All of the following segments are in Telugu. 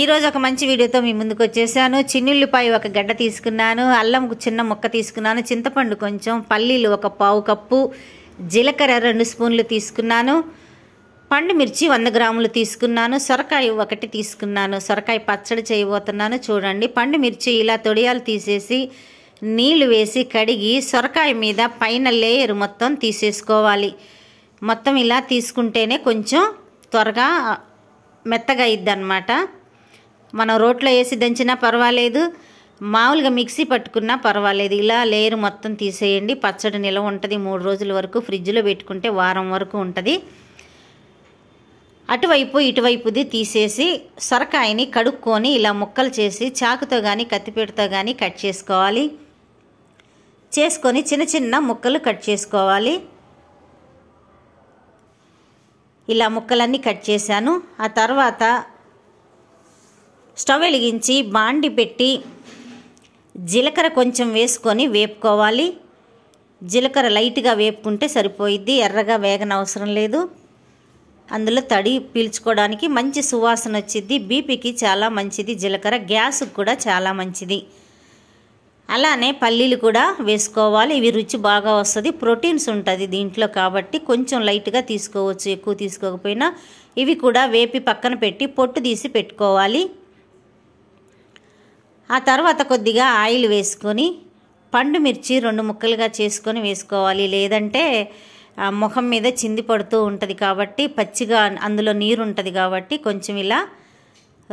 ఈరోజు ఒక మంచి వీడియోతో మీ ముందుకు వచ్చేసాను చిన్నుల్లిపాయ ఒక గడ్డ తీసుకున్నాను అల్లం చిన్న ముక్క తీసుకున్నాను చింతపండు కొంచెం పల్లీలు ఒక పావు కప్పు జీలకర్ర రెండు స్పూన్లు తీసుకున్నాను పండు మిర్చి వంద గ్రాములు తీసుకున్నాను సొరకాయ ఒకటి తీసుకున్నాను సొరకాయ పచ్చడి చేయబోతున్నాను చూడండి పండు మిర్చి ఇలా తొడియాలు తీసేసి నీళ్లు వేసి కడిగి సొరకాయ మీద పైన లేయర్ మొత్తం తీసేసుకోవాలి మొత్తం ఇలా తీసుకుంటేనే కొంచెం త్వరగా మెత్తగా ఇద్దనమాట మనం రోట్లో వేసి దంచినా పర్వాలేదు మామూలుగా మిక్సీ పట్టుకున్నా పర్వాలేదు ఇలా లేయర్ మొత్తం తీసేయండి పచ్చడి నిలవ ఉంటుంది మూడు రోజుల వరకు ఫ్రిడ్జ్లో పెట్టుకుంటే వారం వరకు ఉంటుంది అటువైపు ఇటువైపుది తీసేసి సొరకాయని కడుక్కొని ఇలా ముక్కలు చేసి చాకుతో కానీ కత్తిపీటతో కానీ కట్ చేసుకోవాలి చేసుకొని చిన్న చిన్న ముక్కలు కట్ చేసుకోవాలి ఇలా ముక్కలన్నీ కట్ చేశాను ఆ తర్వాత స్టవ్ వెలిగించి బాండి పెట్టి జీలకర్ర కొంచెం వేసుకొని వేపుకోవాలి జీలకర్ర లైట్గా వేపుకుంటే సరిపోయిద్ది ఎర్రగా వేగన అవసరం లేదు అందులో తడి పీల్చుకోవడానికి మంచి సువాసన వచ్చింది బీపీకి చాలా మంచిది జీలకర్ర గ్యాస్కి కూడా చాలా మంచిది అలానే పల్లీలు కూడా వేసుకోవాలి ఇవి రుచి బాగా వస్తుంది ప్రోటీన్స్ ఉంటుంది దీంట్లో కాబట్టి కొంచెం లైట్గా తీసుకోవచ్చు ఎక్కువ తీసుకోకపోయినా ఇవి కూడా వేపి పక్కన పెట్టి పొట్టు తీసి పెట్టుకోవాలి ఆ తర్వాత కొద్దిగా ఆయిల్ వేసుకొని పండు మిర్చి రెండు ముక్కలుగా చేసుకొని వేసుకోవాలి లేదంటే ముఖం మీద చింది పడుతూ ఉంటుంది కాబట్టి పచ్చిగా అందులో నీరు ఉంటుంది కాబట్టి కొంచెం ఇలా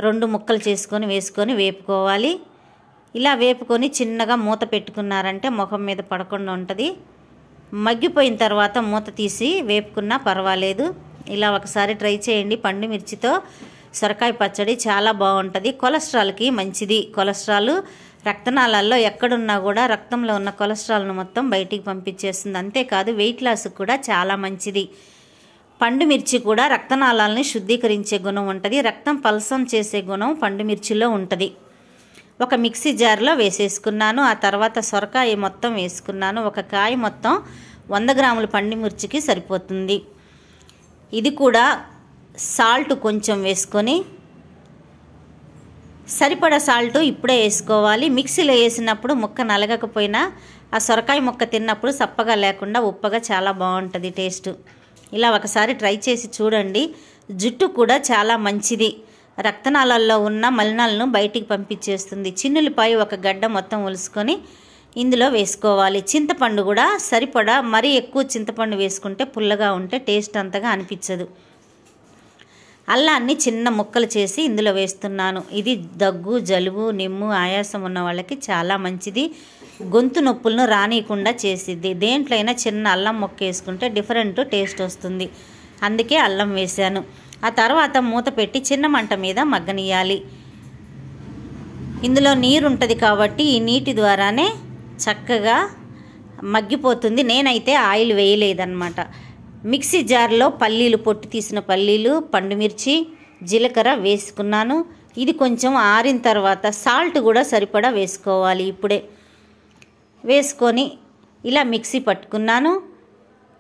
రెండు ముక్కలు చేసుకొని వేసుకొని వేపుకోవాలి ఇలా వేపుకొని చిన్నగా మూత పెట్టుకున్నారంటే ముఖం మీద పడకుండా ఉంటుంది మగ్గిపోయిన తర్వాత మూత తీసి వేపుకున్నా పర్వాలేదు ఇలా ఒకసారి ట్రై చేయండి పండు మిర్చితో సొరకాయ పచ్చడి చాలా బాగుంటుంది కొలెస్ట్రాల్కి మంచిది కొలెస్ట్రాల్ రక్తనాళాల్లో ఎక్కడున్నా కూడా రక్తంలో ఉన్న కొలెస్ట్రాల్ను మొత్తం బయటికి పంపించేస్తుంది అంతేకాదు వెయిట్ లాస్కి కూడా చాలా మంచిది పండు మిర్చి కూడా రక్తనాళాలని శుద్ధీకరించే గుణం ఉంటుంది రక్తం పల్సం చేసే గుణం పండు మిర్చిలో ఉంటుంది ఒక మిక్సీ జార్లో వేసేసుకున్నాను ఆ తర్వాత సొరకాయ మొత్తం వేసుకున్నాను ఒక కాయ మొత్తం వంద గ్రాముల పండు మిర్చికి సరిపోతుంది ఇది కూడా సాల్ట్ కొంచెం వేసుకొని సరిపడ సాల్ట్ ఇప్పుడే వేసుకోవాలి మిక్సీలో వేసినప్పుడు ముక్క నలగకపోయినా ఆ సొరకాయ ముక్క తిన్నప్పుడు సప్పగా లేకుండా ఉప్పగా చాలా బాగుంటుంది టేస్ట్ ఇలా ఒకసారి ట్రై చేసి చూడండి జుట్టు కూడా చాలా మంచిది రక్తనాళాల్లో ఉన్న మలినాలను బయటికి పంపించేస్తుంది చిన్నులపై ఒక గడ్డ మొత్తం ఒలుసుకొని ఇందులో వేసుకోవాలి చింతపండు కూడా సరిపడా మరీ ఎక్కువ చింతపండు వేసుకుంటే పుల్లగా ఉంటే టేస్ట్ అంతగా అనిపించదు అల్లాన్ని చిన్న ముక్కలు చేసి ఇందులో వేస్తున్నాను ఇది దగ్గు జలుబు నిమ్ము ఆయాసం ఉన్న వాళ్ళకి చాలా మంచిది గొంతు నొప్పులను రానియకుండా చేసిద్ది దేంట్లో అయినా చిన్న అల్లం మొక్క వేసుకుంటే డిఫరెంట్ టేస్ట్ వస్తుంది అందుకే అల్లం వేశాను ఆ తర్వాత మూత పెట్టి చిన్న మంట మీద మగ్గనియాలి ఇందులో నీరు ఉంటుంది కాబట్టి ఈ నీటి ద్వారానే చక్కగా మగ్గిపోతుంది నేనైతే ఆయిల్ వేయలేదన్నమాట మిక్సీ జార్లో పల్లీలు పొట్టి తీసిన పల్లీలు పండుమిర్చి జీలకర్ర వేసుకున్నాను ఇది కొంచెం ఆరిన తర్వాత సాల్ట్ కూడా సరిపడా వేసుకోవాలి ఇప్పుడే వేసుకొని ఇలా మిక్సీ పట్టుకున్నాను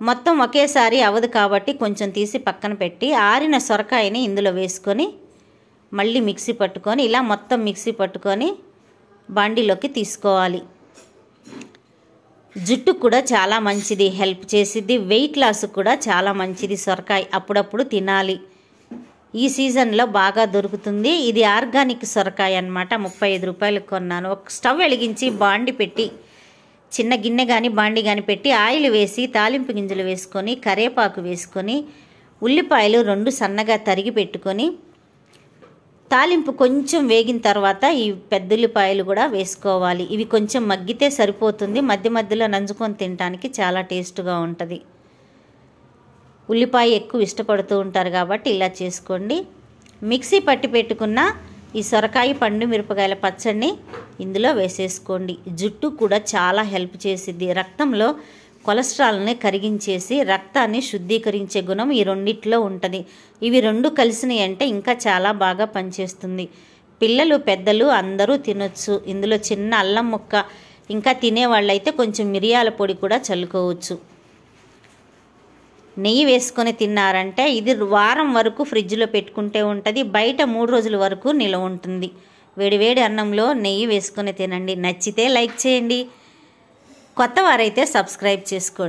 మొత్తం ఒకేసారి అవదు కాబట్టి కొంచెం తీసి పక్కన పెట్టి ఆరిన సొరకాయని ఇందులో వేసుకొని మళ్ళీ మిక్సీ పట్టుకొని ఇలా మొత్తం మిక్సీ పట్టుకొని బాండీలోకి తీసుకోవాలి జుట్టు కూడా చాలా మంచిది హెల్ప్ చేసిద్ది వెయిట్ లాస్ కూడా చాలా మంచిది సొరకాయ అప్పుడప్పుడు తినాలి ఈ సీజన్లో బాగా దొరుకుతుంది ఇది ఆర్గానిక్ సొరకాయ అనమాట ముప్పై ఐదు రూపాయలు కొన్నాను ఒక స్టవ్ వెలిగించి బాండి పెట్టి చిన్న గిన్నె కానీ బాండి కానీ పెట్టి ఆయిల్ వేసి తాలింపు గింజలు వేసుకొని కరేపాకు వేసుకొని ఉల్లిపాయలు రెండు సన్నగా తరిగి పెట్టుకొని తాలింపు కొంచెం వేగిన తర్వాత ఈ పెద్దల్లిపాయలు కూడా వేసుకోవాలి ఇవి కొంచెం మగ్గితే సరిపోతుంది మధ్య మధ్యలో నంజుకొని తినడానికి చాలా టేస్ట్గా ఉంటుంది ఉల్లిపాయ ఎక్కువ ఇష్టపడుతూ ఉంటారు కాబట్టి ఇలా చేసుకోండి మిక్సీ పట్టి పెట్టుకున్న ఈ సొరకాయ పండు మిరపకాయల పచ్చడిని ఇందులో వేసేసుకోండి జుట్టు కూడా చాలా హెల్ప్ చేసిద్ది రక్తంలో కొలెస్ట్రాల్ని కరిగించేసి రక్తాన్ని శుద్ధీకరించే గుణం ఈ రెండిట్లో ఉంటుంది ఇవి రెండు కలిసినాయి అంటే ఇంకా చాలా బాగా పనిచేస్తుంది పిల్లలు పెద్దలు అందరూ తినొచ్చు ఇందులో చిన్న అల్లం ముక్క ఇంకా తినేవాళ్ళైతే కొంచెం మిరియాల పొడి కూడా చల్లుకోవచ్చు నెయ్యి వేసుకొని తిన్నారంటే ఇది వారం వరకు ఫ్రిడ్జ్లో పెట్టుకుంటే ఉంటుంది బయట మూడు రోజుల వరకు నిలవ ఉంటుంది వేడివేడి అన్నంలో నెయ్యి వేసుకొని తినండి నచ్చితే లైక్ చేయండి కొత్త వారైతే సబ్స్క్రైబ్ చేసుకోండి